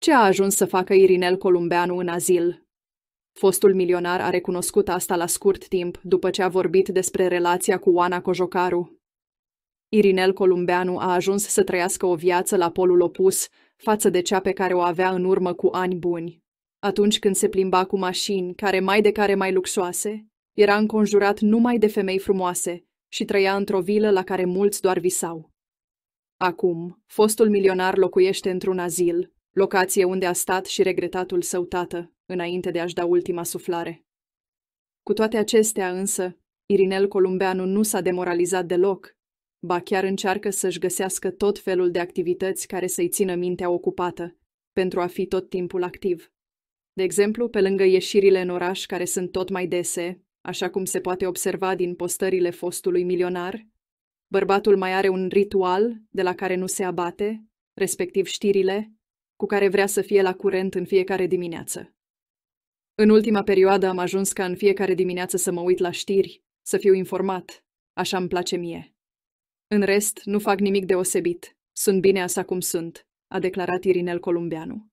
Ce a ajuns să facă Irinel Columbeanu în azil? Fostul milionar a recunoscut asta la scurt timp, după ce a vorbit despre relația cu Oana Cojocaru. Irinel Columbeanu a ajuns să trăiască o viață la polul opus față de cea pe care o avea în urmă cu ani buni. Atunci când se plimba cu mașini, care mai de care mai luxoase, era înconjurat numai de femei frumoase și trăia într-o vilă la care mulți doar visau. Acum, fostul milionar locuiește într-un azil, locație unde a stat și regretatul său tată, înainte de a-și da ultima suflare. Cu toate acestea însă, Irinel Columbeanu nu s-a demoralizat deloc, ba chiar încearcă să-și găsească tot felul de activități care să-i țină mintea ocupată, pentru a fi tot timpul activ. De exemplu, pe lângă ieșirile în oraș care sunt tot mai dese, așa cum se poate observa din postările fostului milionar, bărbatul mai are un ritual de la care nu se abate, respectiv știrile, cu care vrea să fie la curent în fiecare dimineață. În ultima perioadă am ajuns ca în fiecare dimineață să mă uit la știri, să fiu informat, așa îmi place mie. În rest, nu fac nimic deosebit, sunt bine așa cum sunt, a declarat Irinel Columbianu.